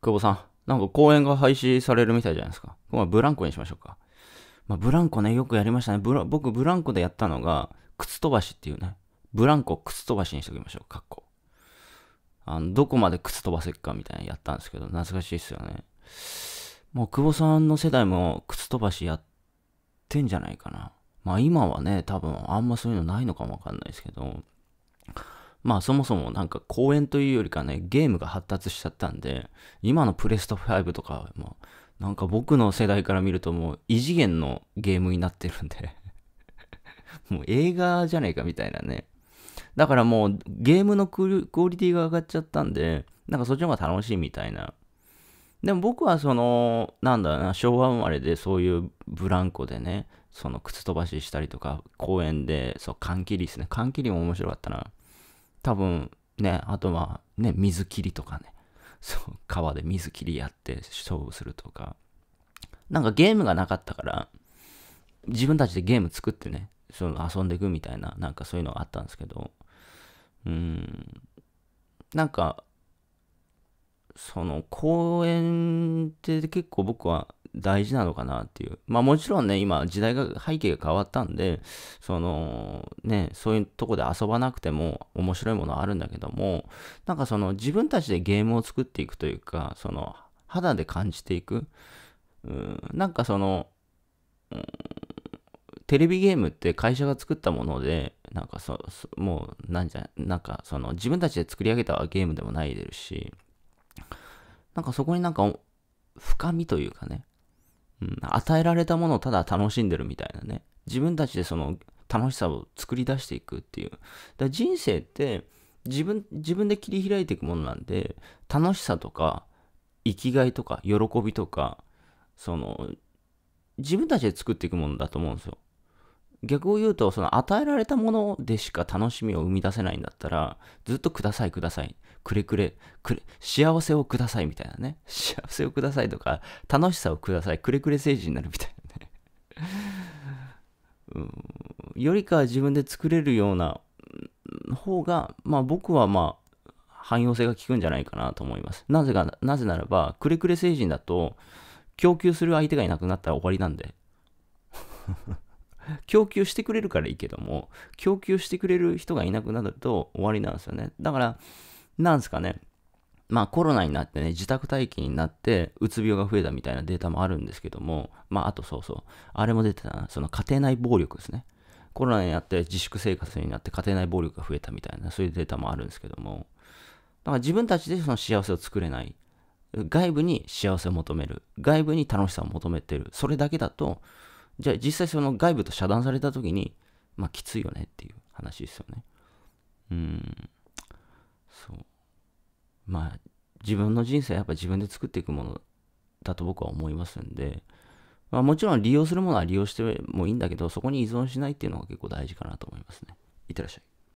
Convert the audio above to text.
久保さん、なんか公演が廃止されるみたいじゃないですか。今回ブランコにしましょうか。まあ、ブランコね、よくやりましたね。ブ僕、ブランコでやったのが、靴飛ばしっていうね。ブランコ靴飛ばしにしておきましょう。かっこ。あの、どこまで靴飛ばせっかみたいなやったんですけど、懐かしいっすよね。もう、久保さんの世代も靴飛ばしやってんじゃないかな。まあ、今はね、多分あんまそういうのないのかもわかんないですけど、まあそもそもなんか公演というよりかね、ゲームが発達しちゃったんで、今のプレスト5とか、もなんか僕の世代から見るともう異次元のゲームになってるんで もう映画じゃねえかみたいなね。だからもうゲームのクオリティが上がっちゃったんで、なんかそっちの方が楽しいみたいな。でも僕はその、なんだろうな、昭和生まれでそういうブランコでね、その靴飛ばししたりとか、公園で、そう、缶切りですね。缶切りも面白かったな。多分ね、あとはね、水切りとかね、そう、川で水切りやって勝負するとか、なんかゲームがなかったから、自分たちでゲーム作ってね、その遊んでいくみたいな、なんかそういうのがあったんですけど、うん、なんか、その公園って結構僕は大事なのかなっていう。まあもちろんね、今時代が、背景が変わったんで、その、ね、そういうとこで遊ばなくても面白いものあるんだけども、なんかその自分たちでゲームを作っていくというか、その肌で感じていく。うん、なんかその、うん、テレビゲームって会社が作ったもので、なんかそ、もう、なんじゃ、なんかその自分たちで作り上げたゲームでもないですし、なんかそこになんか深みというかね、うん、与えられたものをただ楽しんでるみたいなね。自分たちでその楽しさを作り出していくっていう。だ人生って自分、自分で切り開いていくものなんで、楽しさとか、生きがいとか、喜びとか、その、自分たちで作っていくものだと思うんですよ。逆を言うと、その与えられたものでしか楽しみを生み出せないんだったら、ずっとくださいください、くれくれ、くれ、幸せをくださいみたいなね。幸せをくださいとか、楽しさをください、くれくれ政治になるみたいなね。うん、よりかは自分で作れるような方が、まあ僕はまあ、汎用性が効くんじゃないかなと思います。なぜか、なぜならば、くれくれ成人だと、供給する相手がいなくなったら終わりなんで。供給してくれるからいいけども、供給してくれる人がいなくなると終わりなんですよね。だから、なんですかね。まあコロナになってね、自宅待機になって、うつ病が増えたみたいなデータもあるんですけども、まああとそうそう、あれも出てたな、その家庭内暴力ですね。コロナになって自粛生活になって家庭内暴力が増えたみたいな、そういうデータもあるんですけども、だから自分たちでその幸せを作れない。外部に幸せを求める。外部に楽しさを求めてる。それだけだと、じゃあ実際その外部と遮断された時に、まあきついよねっていう話ですよね。うん。そう。まあ自分の人生やっぱ自分で作っていくものだと僕は思いますんで、まあもちろん利用するものは利用してもいいんだけど、そこに依存しないっていうのが結構大事かなと思いますね。いってらっしゃい。